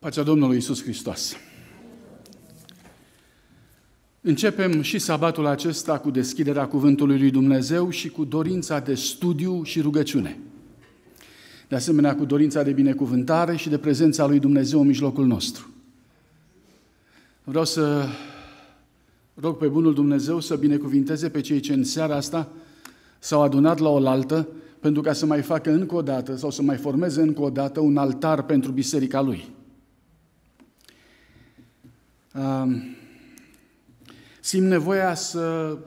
Pacea Domnului Isus Hristos. Începem și sabatul acesta cu deschiderea Cuvântului lui Dumnezeu și cu dorința de studiu și rugăciune. De asemenea, cu dorința de binecuvântare și de prezența lui Dumnezeu în mijlocul nostru. Vreau să rog pe Bunul Dumnezeu să binecuvinteze pe cei ce în seara asta s-au adunat la oaltă pentru ca să mai facă încă o dată sau să mai formeze încă o dată un altar pentru biserica lui simt nevoia să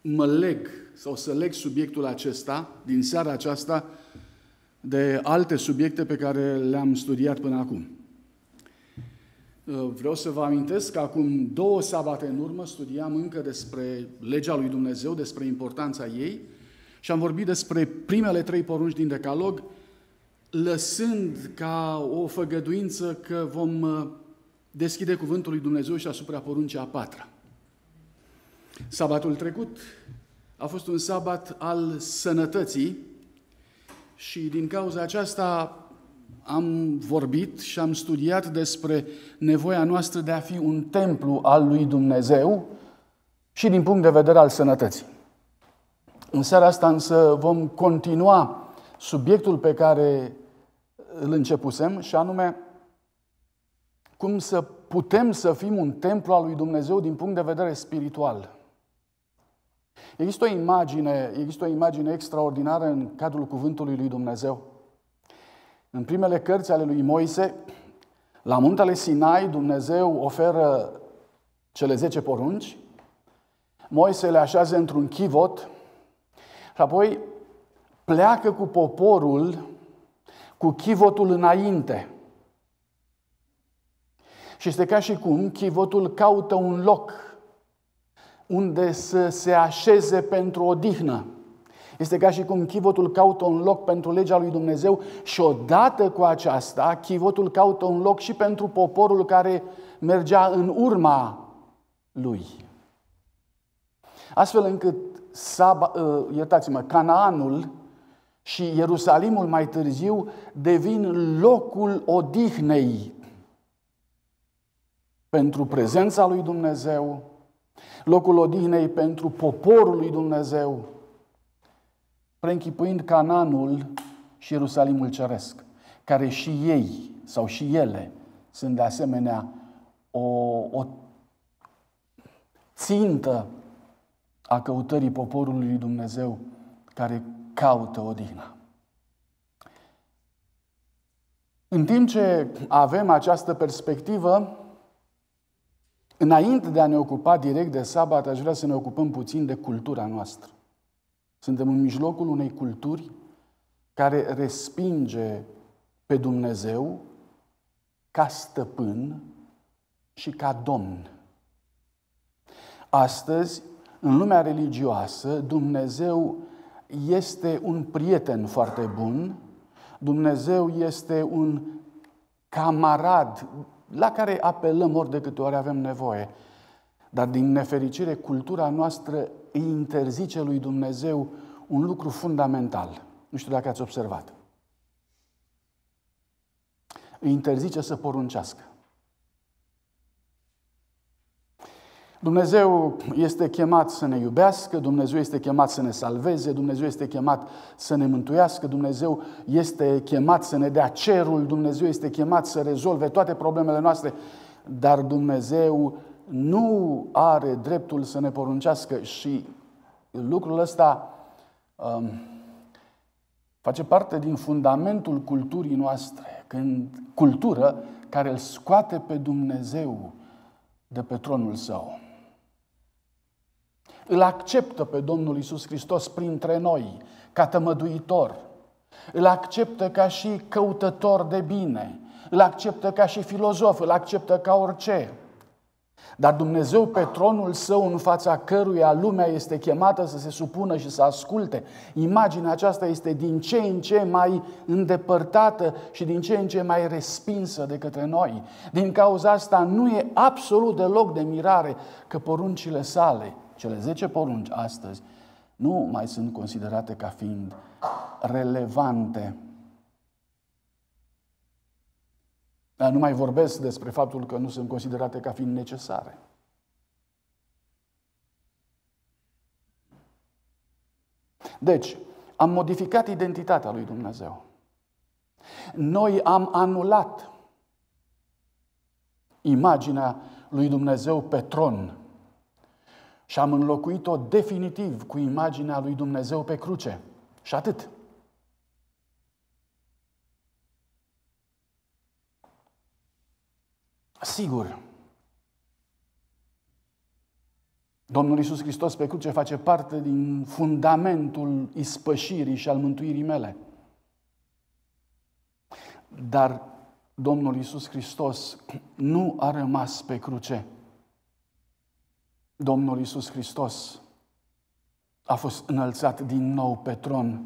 mă leg sau să leg subiectul acesta din seara aceasta de alte subiecte pe care le-am studiat până acum. Uh, vreau să vă amintesc că acum două sabate în urmă studiam încă despre legea lui Dumnezeu, despre importanța ei și am vorbit despre primele trei porunci din Decalog, lăsând ca o făgăduință că vom uh, deschide cuvântul lui Dumnezeu și asupra poruncii a patra. Sabatul trecut a fost un sabat al sănătății și din cauza aceasta am vorbit și am studiat despre nevoia noastră de a fi un templu al lui Dumnezeu și din punct de vedere al sănătății. În seara asta însă vom continua subiectul pe care îl începusem și anume cum să putem să fim un templu al lui Dumnezeu din punct de vedere spiritual. Există o imagine, există o imagine extraordinară în cadrul cuvântului lui Dumnezeu. În primele cărți ale lui Moise, la muntele Sinai, Dumnezeu oferă cele 10 porunci, Moise le așează într-un chivot și apoi pleacă cu poporul cu chivotul înainte – și este ca și cum chivotul caută un loc unde să se așeze pentru odihnă. Este ca și cum chivotul caută un loc pentru legea lui Dumnezeu și odată cu aceasta, chivotul caută un loc și pentru poporul care mergea în urma lui. Astfel încât Saba, ă, iertați-mă, Canaanul și Ierusalimul mai târziu devin locul odihnei pentru prezența lui Dumnezeu, locul odihnei pentru poporul lui Dumnezeu, preînchipuind Cananul și Ierusalimul Ceresc, care și ei sau și ele sunt de asemenea o, o țintă a căutării poporului lui Dumnezeu care caută odihna. În timp ce avem această perspectivă, Înainte de a ne ocupa direct de sabat, aș vrea să ne ocupăm puțin de cultura noastră. Suntem în mijlocul unei culturi care respinge pe Dumnezeu ca stăpân și ca domn. Astăzi, în lumea religioasă, Dumnezeu este un prieten foarte bun, Dumnezeu este un camarad la care apelăm ori de câte ori avem nevoie. Dar din nefericire, cultura noastră îi interzice lui Dumnezeu un lucru fundamental. Nu știu dacă ați observat. Îi interzice să poruncească. Dumnezeu este chemat să ne iubească, Dumnezeu este chemat să ne salveze, Dumnezeu este chemat să ne mântuiască, Dumnezeu este chemat să ne dea cerul, Dumnezeu este chemat să rezolve toate problemele noastre, dar Dumnezeu nu are dreptul să ne poruncească și lucrul ăsta um, face parte din fundamentul culturii noastre, când cultură care îl scoate pe Dumnezeu de pe tronul său îl acceptă pe Domnul Isus Hristos printre noi, ca tămăduitor, îl acceptă ca și căutător de bine, îl acceptă ca și filozof, îl acceptă ca orice. Dar Dumnezeu pe tronul său în fața căruia lumea este chemată să se supună și să asculte, imaginea aceasta este din ce în ce mai îndepărtată și din ce în ce mai respinsă de către noi. Din cauza asta nu e absolut deloc de mirare că poruncile sale cele 10 porunci astăzi nu mai sunt considerate ca fiind relevante. Dar nu mai vorbesc despre faptul că nu sunt considerate ca fiind necesare. Deci, am modificat identitatea lui Dumnezeu. Noi am anulat imaginea lui Dumnezeu pe tron și am înlocuit-o definitiv cu imaginea lui Dumnezeu pe cruce. Și atât. Sigur, Domnul Iisus Hristos pe cruce face parte din fundamentul ispășirii și al mântuirii mele. Dar Domnul Iisus Hristos nu a rămas pe cruce Domnul Isus Hristos a fost înălțat din nou pe tron,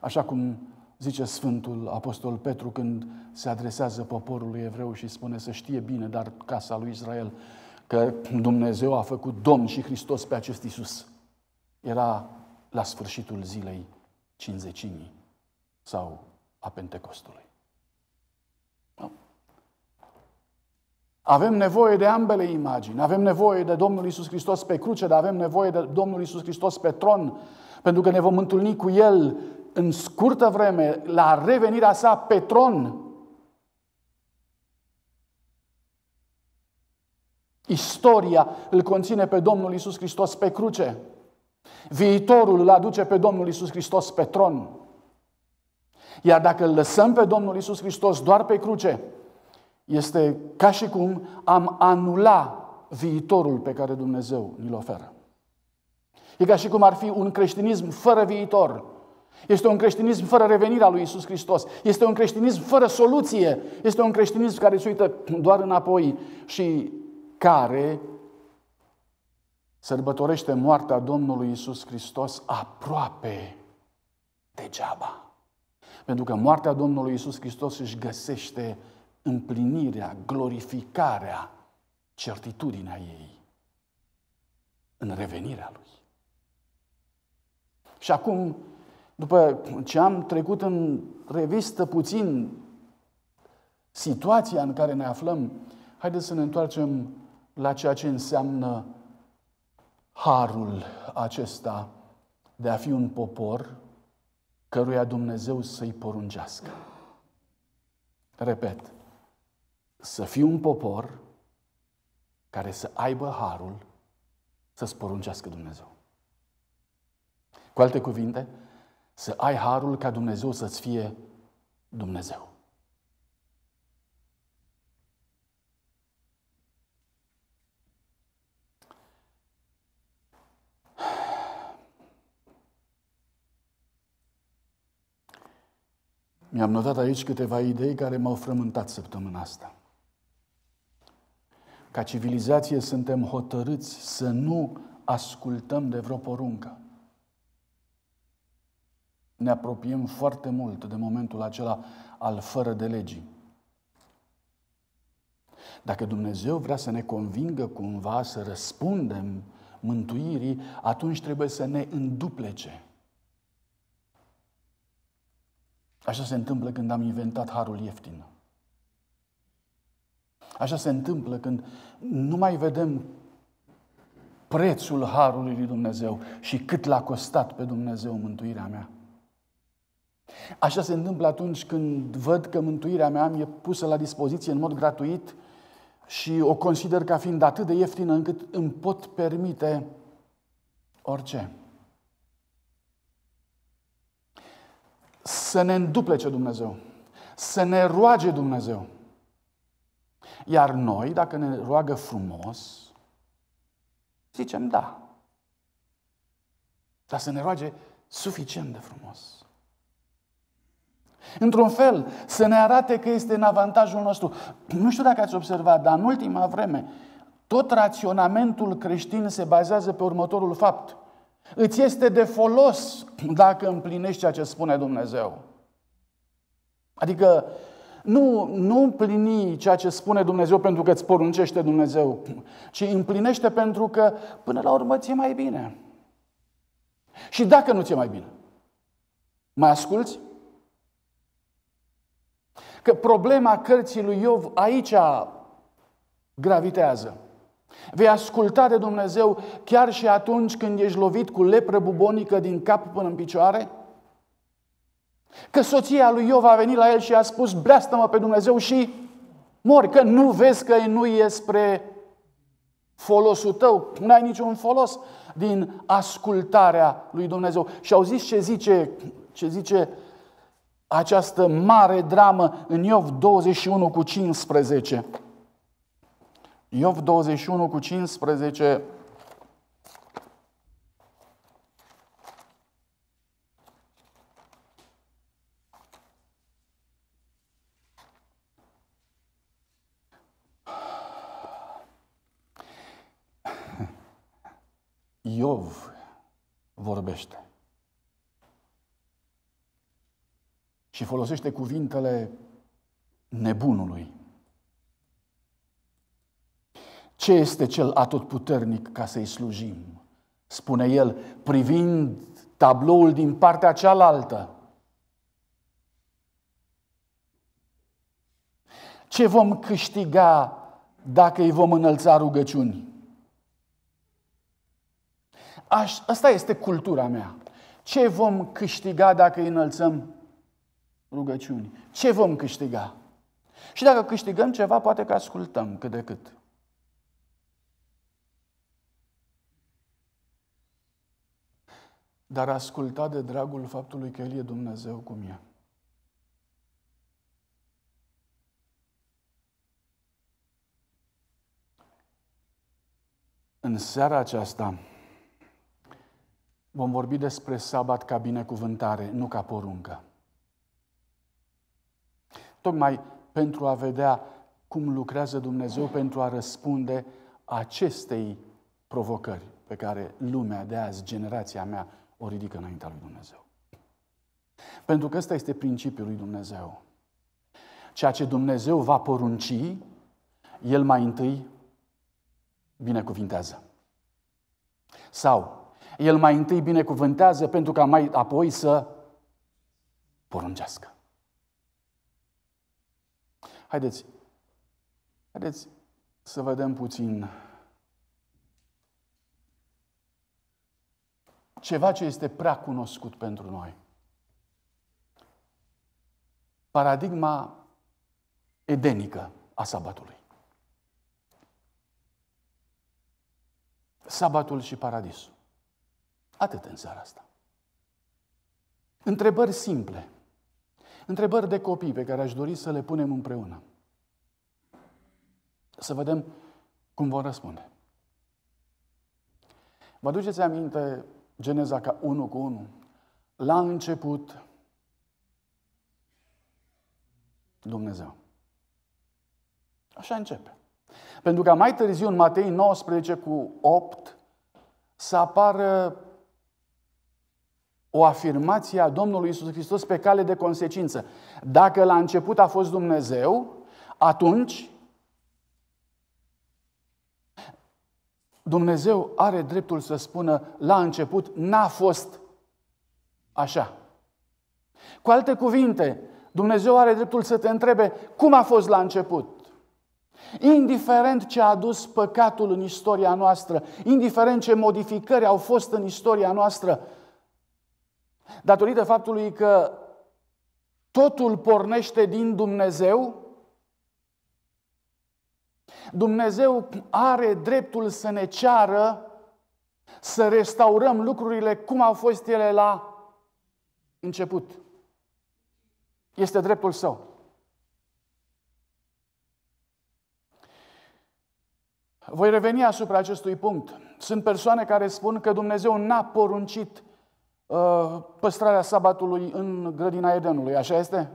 așa cum zice Sfântul Apostol Petru când se adresează poporului evreu și spune să știe bine, dar casa lui Israel, că Dumnezeu a făcut Domn și Hristos pe acest Isus. Era la sfârșitul zilei cinzecimii sau a Pentecostului. Avem nevoie de ambele imagini. Avem nevoie de Domnul Isus Hristos pe cruce, dar avem nevoie de Domnul Isus Hristos pe tron, pentru că ne vom întâlni cu El în scurtă vreme, la revenirea sa pe tron. Istoria îl conține pe Domnul Isus Hristos pe cruce. Viitorul îl aduce pe Domnul Isus Hristos pe tron. Iar dacă îl lăsăm pe Domnul Isus Hristos doar pe cruce, este ca și cum am anula viitorul pe care Dumnezeu ni-l oferă. E ca și cum ar fi un creștinism fără viitor. Este un creștinism fără revenirea lui Isus Hristos. Este un creștinism fără soluție. Este un creștinism care se uită doar înapoi și care sărbătorește moartea Domnului Isus Hristos aproape degeaba. Pentru că moartea Domnului Isus Hristos își găsește împlinirea, glorificarea, certitudinea ei în revenirea lui. Și acum, după ce am trecut în revistă puțin situația în care ne aflăm, haideți să ne întoarcem la ceea ce înseamnă harul acesta de a fi un popor căruia Dumnezeu să-i poruncească. Repet, să fii un popor care să aibă harul să sporuncească Dumnezeu. Cu alte cuvinte, să ai harul ca Dumnezeu să-ți fie Dumnezeu. Mi-am notat aici câteva idei care m-au frământat săptămâna asta. Ca civilizație suntem hotărâți să nu ascultăm de vreo poruncă. Ne apropiem foarte mult de momentul acela al fără de legii. Dacă Dumnezeu vrea să ne convingă cumva să răspundem mântuirii, atunci trebuie să ne înduplece. Așa se întâmplă când am inventat harul ieftin. Așa se întâmplă când nu mai vedem prețul harului lui Dumnezeu și cât l-a costat pe Dumnezeu mântuirea mea. Așa se întâmplă atunci când văd că mântuirea mea mi-e pusă la dispoziție în mod gratuit și o consider ca fiind atât de ieftină încât îmi pot permite orice. Să ne înduplece Dumnezeu, să ne roage Dumnezeu iar noi, dacă ne roagă frumos, zicem da. Dar să ne roage suficient de frumos. Într-un fel, să ne arate că este în avantajul nostru. Nu știu dacă ați observat, dar în ultima vreme, tot raționamentul creștin se bazează pe următorul fapt. Îți este de folos dacă împlinești ceea ce spune Dumnezeu. Adică nu, nu împlini ceea ce spune Dumnezeu pentru că îți poruncește Dumnezeu, ci împlinește pentru că până la urmă ți-e mai bine. Și dacă nu ți-e mai bine, mai asculți? Că problema cărții lui Iov aici gravitează. Vei asculta de Dumnezeu chiar și atunci când ești lovit cu lepră bubonică din cap până în picioare? Că soția lui Iov a venit la el și a spus, bleastă-mă pe Dumnezeu și mori, că nu vezi că nu e spre folosul tău, nu ai niciun folos din ascultarea lui Dumnezeu. Și au zis ce zice, ce zice această mare dramă în Iov 21 cu 15. Iov 21 cu 15 Iov vorbește. Și folosește cuvintele nebunului. Ce este cel atotputernic ca să-i slujim? Spune el, privind tabloul din partea cealaltă. Ce vom câștiga dacă îi vom înălța rugăciuni? Aș, asta este cultura mea. Ce vom câștiga dacă înălțăm rugăciuni? Ce vom câștiga? Și dacă câștigăm ceva, poate că ascultăm cât de cât. Dar asculta de dragul faptului că El e Dumnezeu cum e. În seara aceasta, vom vorbi despre sabat ca binecuvântare, nu ca poruncă. Tocmai pentru a vedea cum lucrează Dumnezeu pentru a răspunde acestei provocări pe care lumea de azi, generația mea, o ridică înaintea lui Dumnezeu. Pentru că ăsta este principiul lui Dumnezeu. Ceea ce Dumnezeu va porunci, El mai întâi binecuvintează. Sau, el mai întâi binecuvântează pentru ca mai apoi să poruncească. Haideți, haideți să vedem puțin ceva ce este prea cunoscut pentru noi. Paradigma edenică a sabatului. Sabatul și paradisul. Atât în seara asta. Întrebări simple. Întrebări de copii pe care aș dori să le punem împreună. Să vedem cum vor răspunde. Vă duceți aminte Geneza ca 1 cu 1? La început, Dumnezeu. Așa începe. Pentru că mai târziu, în Matei 19 cu 8, să apară o afirmație a Domnului Isus Hristos pe cale de consecință. Dacă la început a fost Dumnezeu, atunci Dumnezeu are dreptul să spună la început n-a fost așa. Cu alte cuvinte, Dumnezeu are dreptul să te întrebe cum a fost la început. Indiferent ce a adus păcatul în istoria noastră, indiferent ce modificări au fost în istoria noastră, datorită faptului că totul pornește din Dumnezeu, Dumnezeu are dreptul să ne ceară să restaurăm lucrurile cum au fost ele la început. Este dreptul său. Voi reveni asupra acestui punct. Sunt persoane care spun că Dumnezeu n-a poruncit Uh, păstrarea sabatului în grădina Edenului, așa este?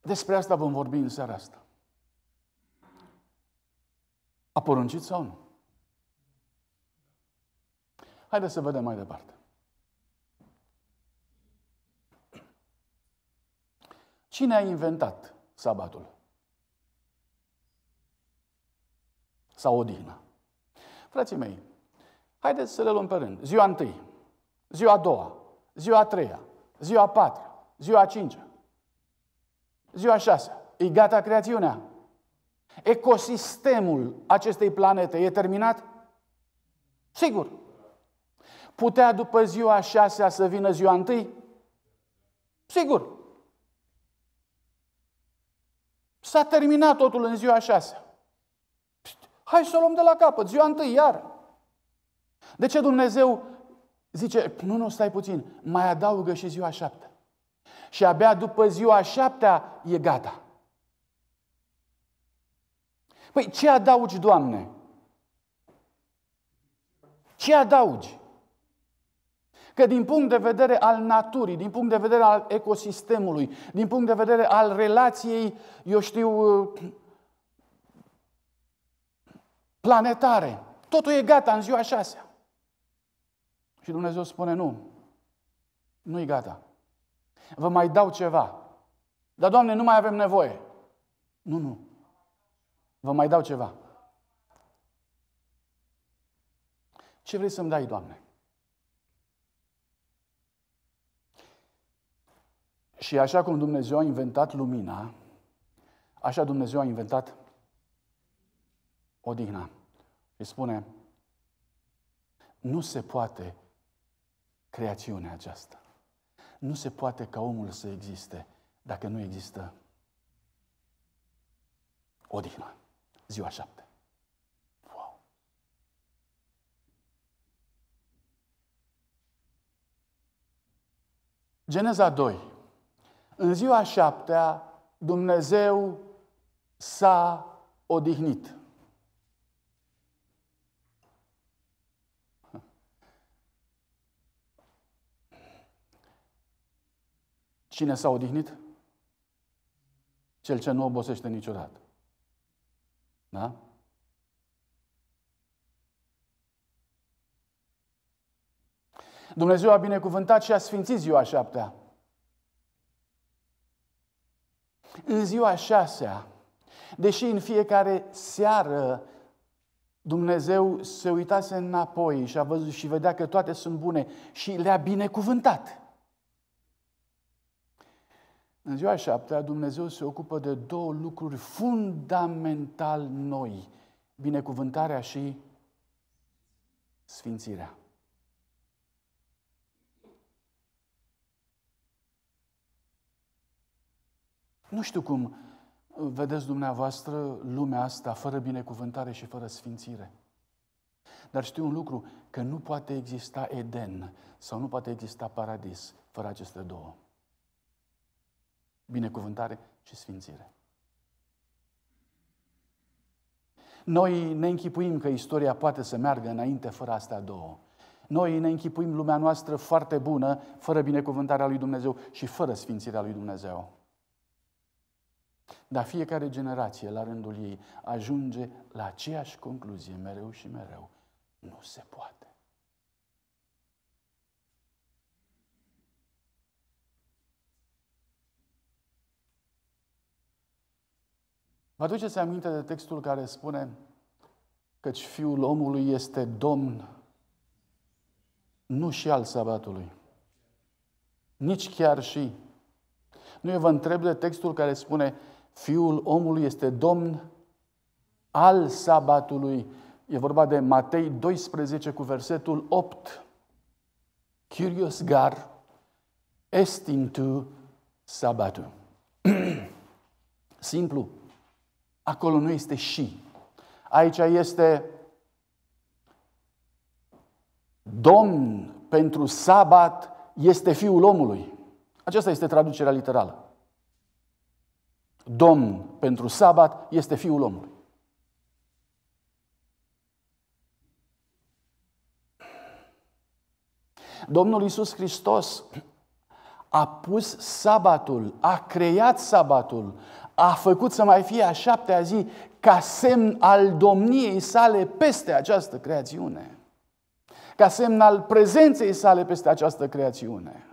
Despre asta vom vorbi în seara asta. A poruncit sau nu? Haideți să vedem mai departe. Cine a inventat sabatul. Sau odihnă. Frații mei, haideți să le luăm pe rând. Ziua întâi, ziua a doua, ziua a treia, ziua a patra, ziua a cincea, ziua a șasea. E gata creațiunea. Ecosistemul acestei planete e terminat? Sigur. Putea după ziua a șasea să vină ziua întâi? Sigur. S-a terminat totul în ziua șasea. Pst, hai să o luăm de la capăt, ziua întâi, iar. De ce Dumnezeu zice, nu, nu, stai puțin, mai adaugă și ziua șaptea. Și abia după ziua șaptea e gata. Păi ce adaugi, Doamne? Ce adaugi? Că din punct de vedere al naturii, din punct de vedere al ecosistemului, din punct de vedere al relației, eu știu, planetare, totul e gata în ziua șasea. Și Dumnezeu spune, nu, nu e gata. Vă mai dau ceva. Dar, Doamne, nu mai avem nevoie. Nu, nu. Vă mai dau ceva. Ce vrei să-mi dai, Doamne? Și așa cum Dumnezeu a inventat lumina, așa Dumnezeu a inventat odihna. Și spune, nu se poate creațiunea aceasta. Nu se poate ca omul să existe dacă nu există odihna. Ziua șapte. Wow! Geneza 2 în ziua șaptea, Dumnezeu s-a odihnit. Cine s-a odihnit? Cel ce nu obosește niciodată. Da? Dumnezeu a binecuvântat și a sfințit ziua șaptea. în ziua șasea, deși în fiecare seară Dumnezeu se uitase înapoi și a văzut și vedea că toate sunt bune și le-a binecuvântat. În ziua șaptea, Dumnezeu se ocupă de două lucruri fundamental noi, binecuvântarea și sfințirea. Nu știu cum vedeți dumneavoastră lumea asta fără binecuvântare și fără sfințire. Dar știu un lucru, că nu poate exista Eden sau nu poate exista paradis fără aceste două. Binecuvântare și sfințire. Noi ne închipuim că istoria poate să meargă înainte fără astea două. Noi ne închipuim lumea noastră foarte bună, fără binecuvântarea lui Dumnezeu și fără sfințirea lui Dumnezeu. Dar fiecare generație, la rândul ei, ajunge la aceeași concluzie mereu și mereu. Nu se poate. Vă aduceți aminte de textul care spune căci Fiul omului este Domn nu și al sabatului, nici chiar și. Nu eu vă întreb de textul care spune Fiul omului este domn al sabatului. E vorba de Matei 12 cu versetul 8. Curios, gar estintu Sabatul. Simplu. Acolo nu este și. Aici este Domn pentru sabat este Fiul omului. Aceasta este traducerea literală domn pentru sabat este Fiul omului. Domnul Iisus Hristos a pus sabatul, a creat sabatul, a făcut să mai fie a șaptea zi ca semn al domniei sale peste această creațiune, ca semn al prezenței sale peste această creațiune.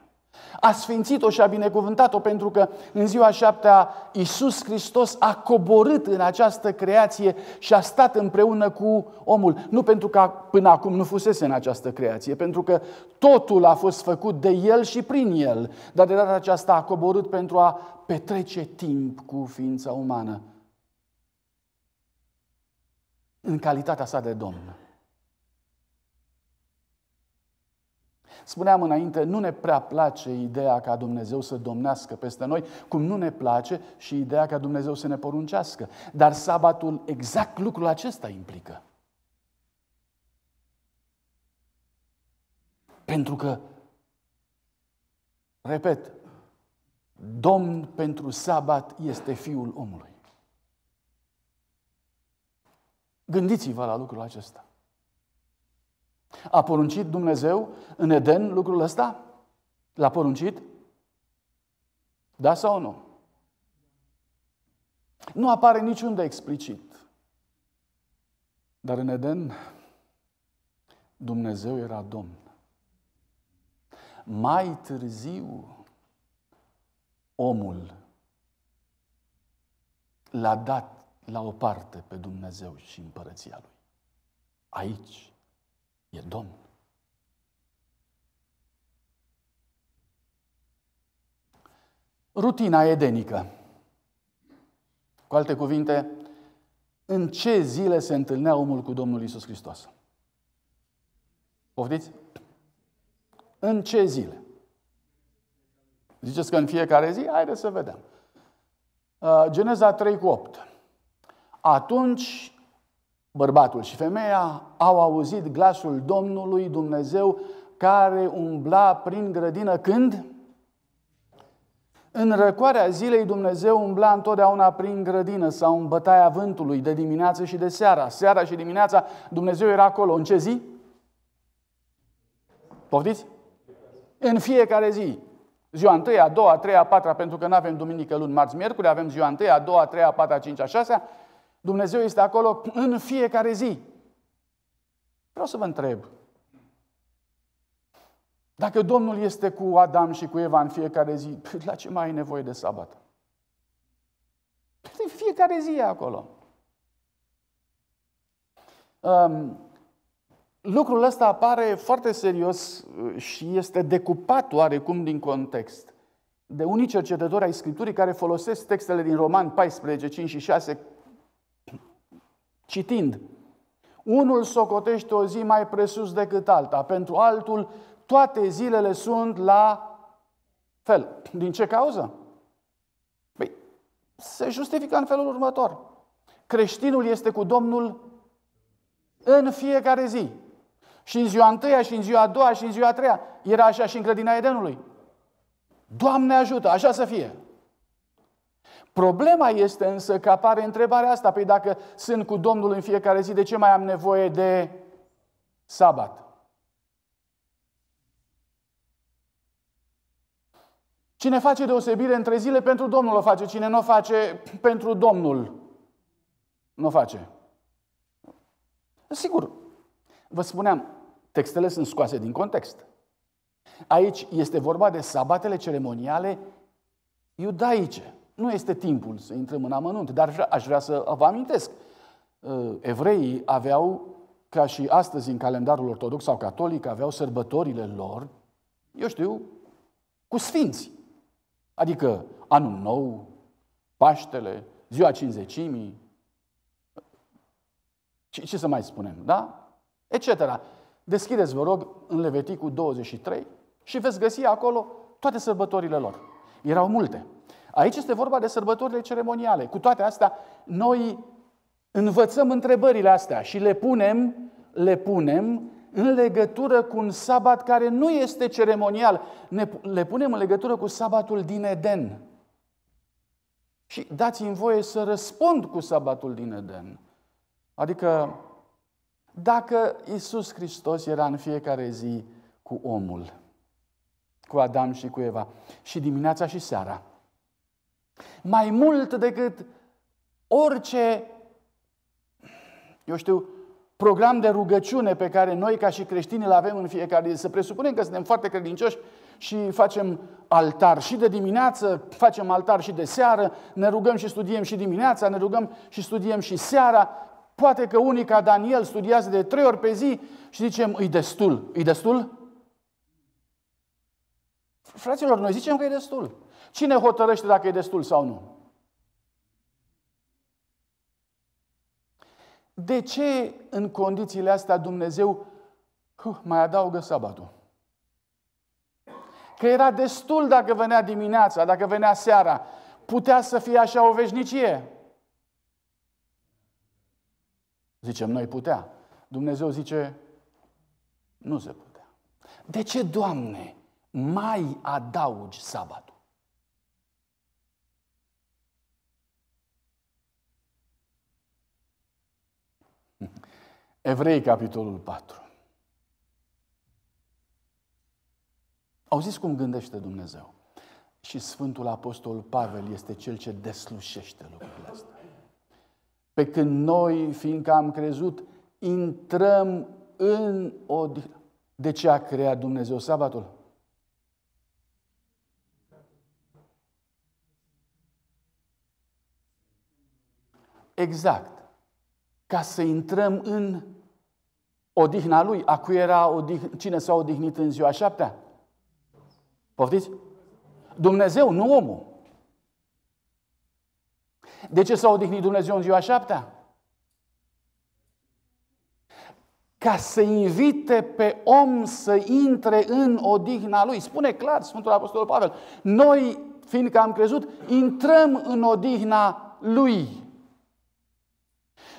A sfințit-o și a binecuvântat-o pentru că în ziua șaptea Iisus Hristos a coborât în această creație și a stat împreună cu omul. Nu pentru că până acum nu fusese în această creație, pentru că totul a fost făcut de El și prin El. Dar de data aceasta a coborât pentru a petrece timp cu ființa umană în calitatea sa de Domn. Spuneam înainte, nu ne prea place ideea ca Dumnezeu să domnească peste noi, cum nu ne place și ideea ca Dumnezeu să ne poruncească. Dar sabatul exact lucrul acesta implică. Pentru că, repet, Domn pentru sabat este Fiul omului. Gândiți-vă la lucrul acesta. A poruncit Dumnezeu în Eden lucrul ăsta? L-a poruncit? Da sau nu? Nu apare niciunde explicit. Dar în Eden, Dumnezeu era Domn. Mai târziu, omul l-a dat la o parte pe Dumnezeu și împărăția lui. Aici e Domn. Rutina edenică. Cu alte cuvinte, în ce zile se întâlnea omul cu Domnul Isus Hristos? Poftiți? În ce zile? Ziceți că în fiecare zi? Haideți să vedem. Uh, Geneza 3 cu 8. Atunci Bărbatul și femeia au auzit glasul Domnului Dumnezeu care umbla prin grădină când? În răcoarea zilei Dumnezeu umbla întotdeauna prin grădină sau în bătaia vântului de dimineață și de seara. Seara și dimineața Dumnezeu era acolo. În ce zi? Poftiți? În fiecare zi. Ziua 1, a 2, a 3, a 4, pentru că nu avem duminică, luni, marți, miercuri, avem ziua 1, a 2, a 3, a 4, a 5, a 6, Dumnezeu este acolo în fiecare zi. Vreau să vă întreb. Dacă Domnul este cu Adam și cu Eva în fiecare zi, păi la ce mai ai nevoie de sabat? Păi fiecare zi e acolo. Um, lucrul ăsta apare foarte serios uh, și este decupat oarecum din context. De unii cercetători ai Scripturii care folosesc textele din Roman 14, 5 și 6 citind, unul socotește o zi mai presus decât alta, pentru altul toate zilele sunt la fel. Din ce cauză? Păi, se justifică în felul următor. Creștinul este cu Domnul în fiecare zi. Și în ziua întâia, și în ziua a doua, și în ziua a treia. Era așa și în grădina Edenului. Doamne ajută, așa să fie. Problema este însă că apare întrebarea asta, păi dacă sunt cu Domnul în fiecare zi, de ce mai am nevoie de sabat? Cine face deosebire între zile, pentru Domnul o face. Cine nu o face, pentru Domnul nu o face. Sigur, vă spuneam, textele sunt scoase din context. Aici este vorba de sabatele ceremoniale iudaice nu este timpul să intrăm în amănunt, dar aș vrea să vă amintesc. Uh, evreii aveau, ca și astăzi în calendarul ortodox sau catolic, aveau sărbătorile lor, eu știu, cu sfinți. Adică anul nou, Paștele, ziua cinzecimii, ce, ce să mai spunem, da? Etc. Deschideți, vă rog, în Leviticul 23 și veți găsi acolo toate sărbătorile lor. Erau multe. Aici este vorba de sărbătorile ceremoniale. Cu toate astea, noi învățăm întrebările astea și le punem, le punem în legătură cu un sabat care nu este ceremonial. Ne, le punem în legătură cu sabatul din Eden. Și dați-mi voie să răspund cu sabatul din Eden. Adică, dacă Isus Hristos era în fiecare zi cu omul, cu Adam și cu Eva, și dimineața și seara, mai mult decât orice, eu știu, program de rugăciune pe care noi ca și creștini îl avem în fiecare zi. Să presupunem că suntem foarte credincioși și facem altar și de dimineață, facem altar și de seară, ne rugăm și studiem și dimineața, ne rugăm și studiem și seara. Poate că unii ca Daniel studiază de trei ori pe zi și zicem, îi destul. Îi destul? Fraților, noi zicem că e destul. Cine hotărăște dacă e destul sau nu? De ce în condițiile astea Dumnezeu huh, mai adaugă sabatul? Că era destul dacă venea dimineața, dacă venea seara. Putea să fie așa o veșnicie. Zicem, noi putea. Dumnezeu zice, nu se putea. De ce, Doamne, mai adaugi sabatul? Evrei, capitolul 4. Auziți cum gândește Dumnezeu. Și Sfântul Apostol Pavel este cel ce deslușește lucrurile astea. Pe când noi, fiindcă am crezut, intrăm în o De ce a creat Dumnezeu sabatul? Exact. Ca să intrăm în odihna lui. A cui era odih... Cine s-a odihnit în ziua șaptea? Poftiți? Dumnezeu, nu omul. De ce s-a odihnit Dumnezeu în ziua șaptea? Ca să invite pe om să intre în odihna lui. Spune clar Sfântul Apostol Pavel, noi, fiindcă am crezut, intrăm în odihna lui.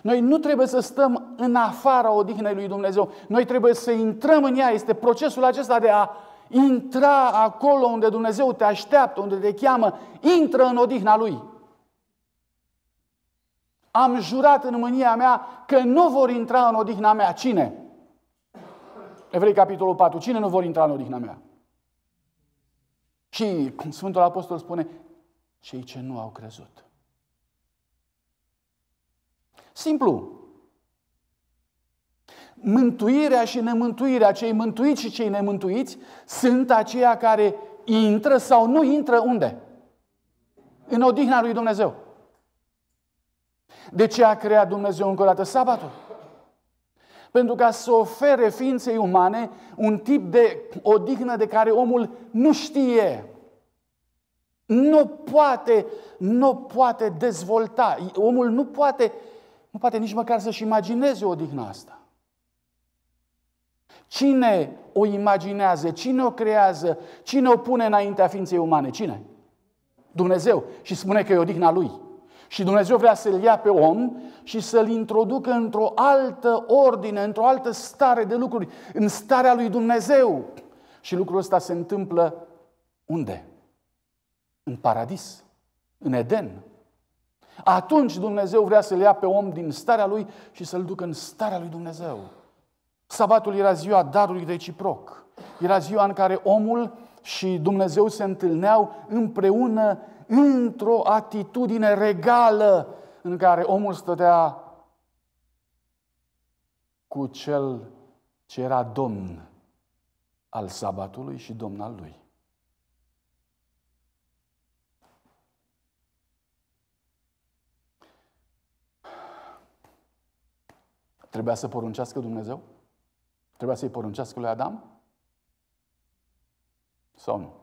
Noi nu trebuie să stăm în afara odihnei lui Dumnezeu. Noi trebuie să intrăm în ea. Este procesul acesta de a intra acolo unde Dumnezeu te așteaptă, unde te cheamă. Intră în odihna lui. Am jurat în mânia mea că nu vor intra în odihna mea. Cine? Evrei capitolul 4. Cine nu vor intra în odihna mea? Și Sfântul Apostol spune, cei ce nu au crezut. Simplu. Mântuirea și nemântuirea, cei mântuiți și cei nemântuiți, sunt aceia care intră sau nu intră unde? În odihna lui Dumnezeu. De ce a creat Dumnezeu încă o dată sabatul? Pentru ca să ofere ființei umane un tip de odihnă de care omul nu știe. Nu poate, nu poate dezvolta. Omul nu poate nu poate nici măcar să-și imagineze odihna asta. Cine o imaginează? Cine o creează? Cine o pune înaintea ființei umane? Cine? Dumnezeu. Și spune că e odihna lui. Și Dumnezeu vrea să-l ia pe om și să-l introducă într-o altă ordine, într-o altă stare de lucruri, în starea lui Dumnezeu. Și lucrul ăsta se întâmplă unde? În paradis, în Eden, atunci Dumnezeu vrea să-l ia pe om din starea lui și să-l ducă în starea lui Dumnezeu. Sabatul era ziua darului reciproc. Era ziua în care omul și Dumnezeu se întâlneau împreună într-o atitudine regală în care omul stătea cu cel ce era domn al sabatului și domn al lui. Trebuia să poruncească Dumnezeu? Trebuia să-i poruncească lui Adam? Sau nu?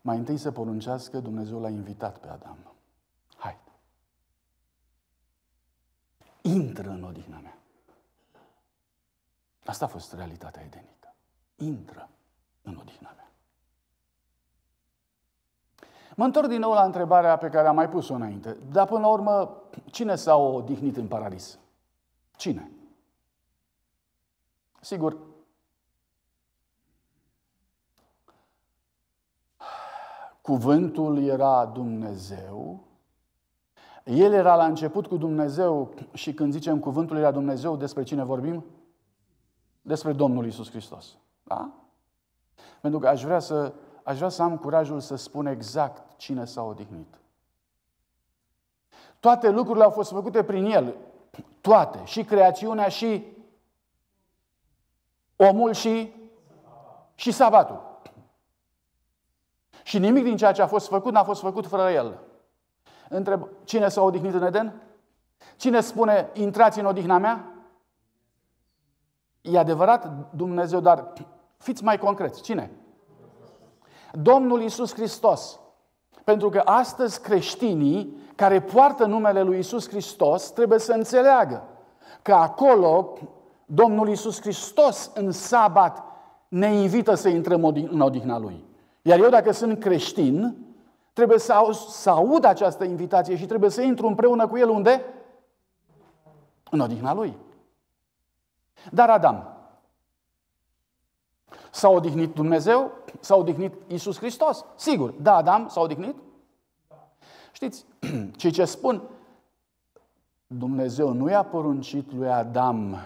Mai întâi să poruncească Dumnezeu l-a invitat pe Adam. Hai! Intră în odihna mea. Asta a fost realitatea edenică. Intră în odihna mea. Mă întorc din nou la întrebarea pe care am mai pus-o înainte. Dar până la urmă, cine s-a odihnit în paradis? Cine? Sigur. Cuvântul era Dumnezeu. El era la început cu Dumnezeu și când zicem cuvântul era Dumnezeu, despre cine vorbim? Despre Domnul Isus Hristos. Da? Pentru că aș vrea să aș vrea să am curajul să spun exact cine s-a odihnit. Toate lucrurile au fost făcute prin el. Toate. Și creațiunea și omul și, și sabatul. Și nimic din ceea ce a fost făcut n-a fost făcut fără el. Întreb, cine s-a odihnit în Eden? Cine spune, intrați în odihna mea? E adevărat, Dumnezeu, dar fiți mai concreți. Cine? Domnul Isus Hristos. Pentru că astăzi creștinii care poartă numele lui Isus Hristos trebuie să înțeleagă că acolo Domnul Isus Hristos în sabat ne invită să intrăm în odihna Lui. Iar eu dacă sunt creștin, trebuie să, au, să aud această invitație și trebuie să intru împreună cu El unde? În odihna Lui. Dar Adam, S-a odihnit Dumnezeu? S-a odihnit Isus Hristos? Sigur. Da, Adam s-a odihnit? Știți, cei ce spun, Dumnezeu nu i-a poruncit lui Adam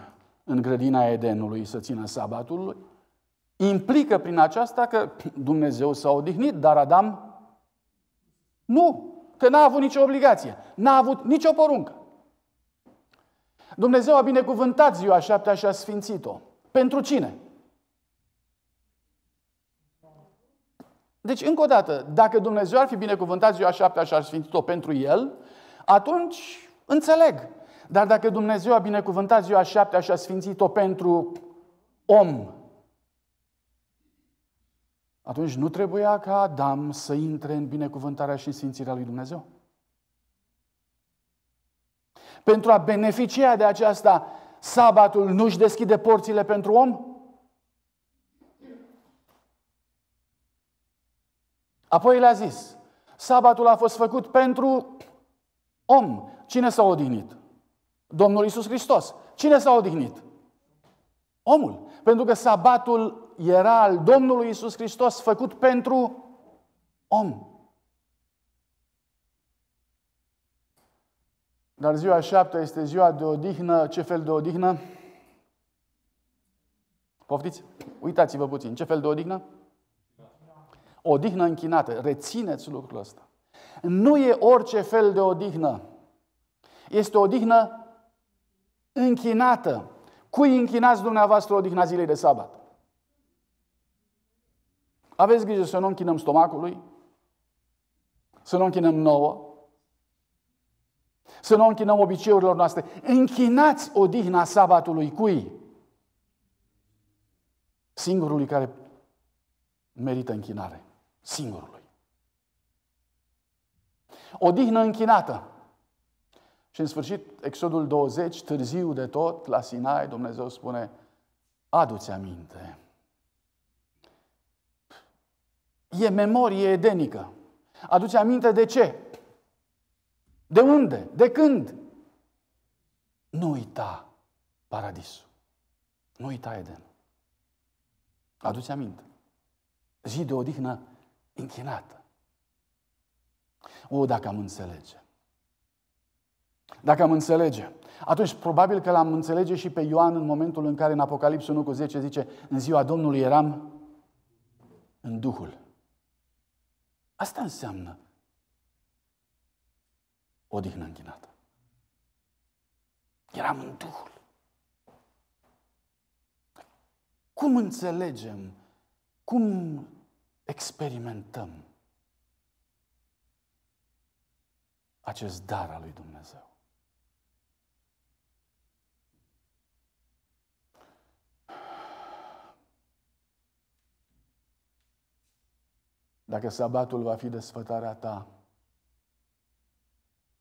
în grădina Edenului să țină sabatul lui. Implică prin aceasta că Dumnezeu s-a odihnit, dar Adam nu, că n-a avut nicio obligație, n-a avut nicio poruncă. Dumnezeu a binecuvântat ziua șaptea și a sfințit-o. Pentru cine? Deci, încă o dată, dacă Dumnezeu ar fi binecuvântat ziua șaptea și ar sfințit-o pentru el, atunci înțeleg. Dar dacă Dumnezeu a binecuvântat ziua șaptea și a sfințit-o pentru om, atunci nu trebuia ca Adam să intre în binecuvântarea și sfințirea lui Dumnezeu. Pentru a beneficia de aceasta, sabatul nu-și deschide porțile pentru om? Apoi le-a zis, sabatul a fost făcut pentru om. Cine s-a odihnit? Domnul Isus Hristos. Cine s-a odihnit? Omul. Pentru că sabatul era al Domnului Isus Hristos făcut pentru om. Dar ziua șaptea este ziua de odihnă. Ce fel de odihnă? Poftiți? Uitați-vă puțin. Ce fel de odihnă? Odihnă închinată. Rețineți lucrul ăsta. Nu e orice fel de odihnă. Este o odihnă închinată. Cui închinați dumneavoastră odihna zilei de sabat? Aveți grijă să nu închinăm stomacului, să nu închinăm nouă, să nu închinăm obiceiurilor noastre. Închinați odihna sabatului cui? Singurului care merită închinare singurului. O dihnă închinată. Și în sfârșit, Exodul 20, târziu de tot, la Sinai, Dumnezeu spune, adu-ți aminte. E memorie edenică. Aduce aminte de ce? De unde? De când? Nu uita paradisul. Nu uita Eden. Aduce aminte. Zi de odihnă închinată. O, dacă am înțelege. Dacă am înțelege, atunci probabil că l-am înțelege și pe Ioan în momentul în care în Apocalipsul 1 cu 10 zice în ziua Domnului eram în Duhul. Asta înseamnă odihnă închinată. Eram în Duhul. Cum înțelegem? Cum experimentăm acest dar al lui Dumnezeu. Dacă sabatul va fi desfătarea ta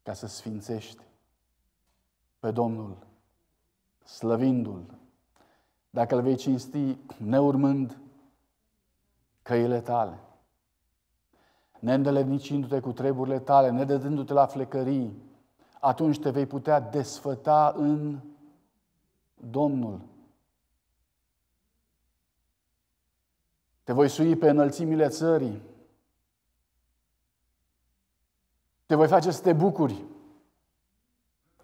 ca să sfințești pe Domnul, slăvindu-L, dacă îl vei cinsti neurmând căile tale, neîndelevnicindu te cu treburile tale, nedădându-te la flecării, atunci te vei putea desfăta în Domnul. Te voi sui pe înălțimile țării. Te voi face să te bucuri,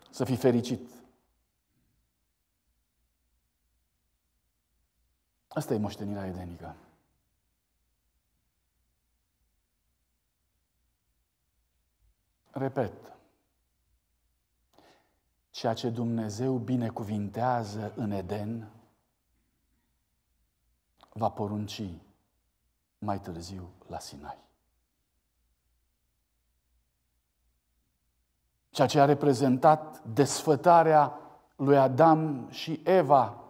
să fii fericit. Asta e moștenirea edenică. Repet, ceea ce Dumnezeu binecuvintează în Eden va porunci mai târziu la Sinai. Ceea ce a reprezentat desfătarea lui Adam și Eva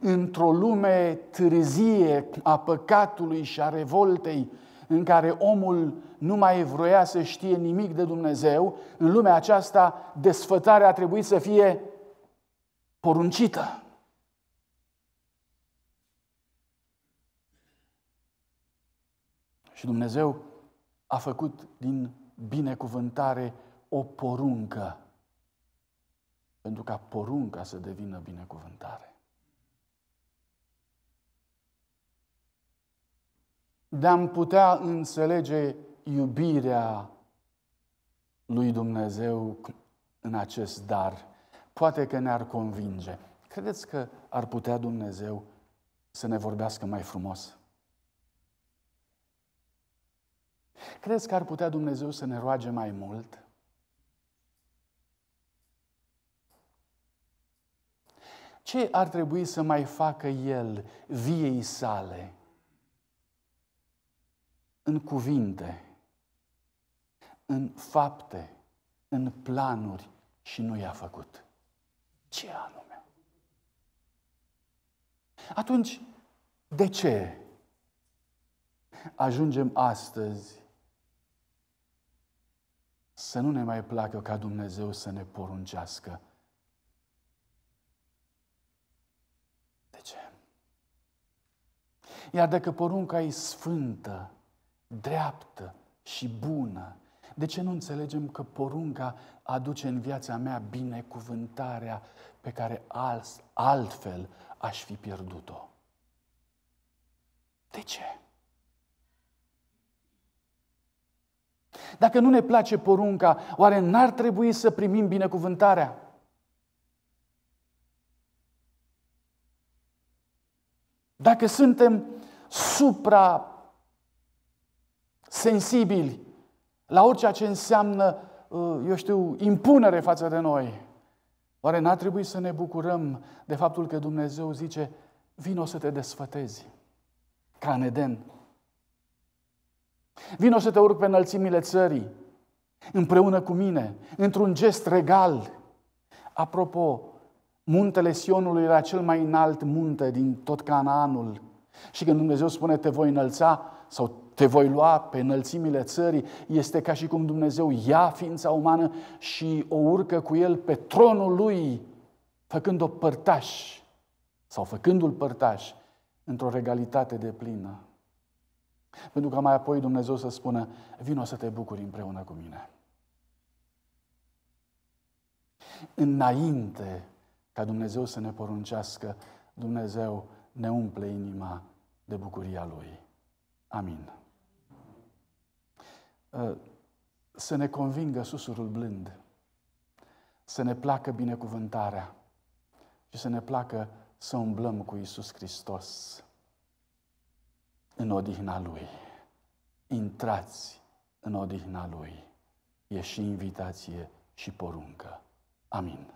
într-o lume târzie a păcatului și a revoltei, în care omul nu mai vroia să știe nimic de Dumnezeu, în lumea aceasta desfătarea a trebuit să fie poruncită. Și Dumnezeu a făcut din binecuvântare o poruncă, pentru ca porunca să devină binecuvântare. de a-mi putea înțelege iubirea lui Dumnezeu în acest dar. Poate că ne-ar convinge. Credeți că ar putea Dumnezeu să ne vorbească mai frumos? Credeți că ar putea Dumnezeu să ne roage mai mult? Ce ar trebui să mai facă El viei sale în cuvinte, în fapte, în planuri și nu i-a făcut. Ce anume? Atunci, de ce ajungem astăzi să nu ne mai placă ca Dumnezeu să ne poruncească? De ce? Iar dacă porunca e sfântă, dreaptă și bună. De ce nu înțelegem că porunca aduce în viața mea binecuvântarea pe care alt, altfel aș fi pierdut-o? De ce? Dacă nu ne place porunca, oare n-ar trebui să primim binecuvântarea? Dacă suntem supra sensibili la orice ce înseamnă, uh, eu știu, impunere față de noi. Oare n-ar trebui să ne bucurăm de faptul că Dumnezeu zice, vino să te desfătezi, ca în Eden. Vino să te urc pe înălțimile țării, împreună cu mine, într-un gest regal. Apropo, muntele Sionului era cel mai înalt munte din tot Canaanul. Și când Dumnezeu spune, te voi înălța, sau te voi lua pe înălțimile țării, este ca și cum Dumnezeu ia ființa umană și o urcă cu el pe tronul lui, făcând-o părtaș sau făcându-l părtaș într-o regalitate de plină. Pentru că mai apoi Dumnezeu să spună, vino să te bucuri împreună cu mine. Înainte ca Dumnezeu să ne poruncească, Dumnezeu ne umple inima de bucuria Lui. Amin. Uh, să ne convingă susurul blând, să ne placă binecuvântarea și să ne placă să umblăm cu Isus Hristos în odihna Lui. Intrați în odihna Lui. E și invitație și poruncă. Amin.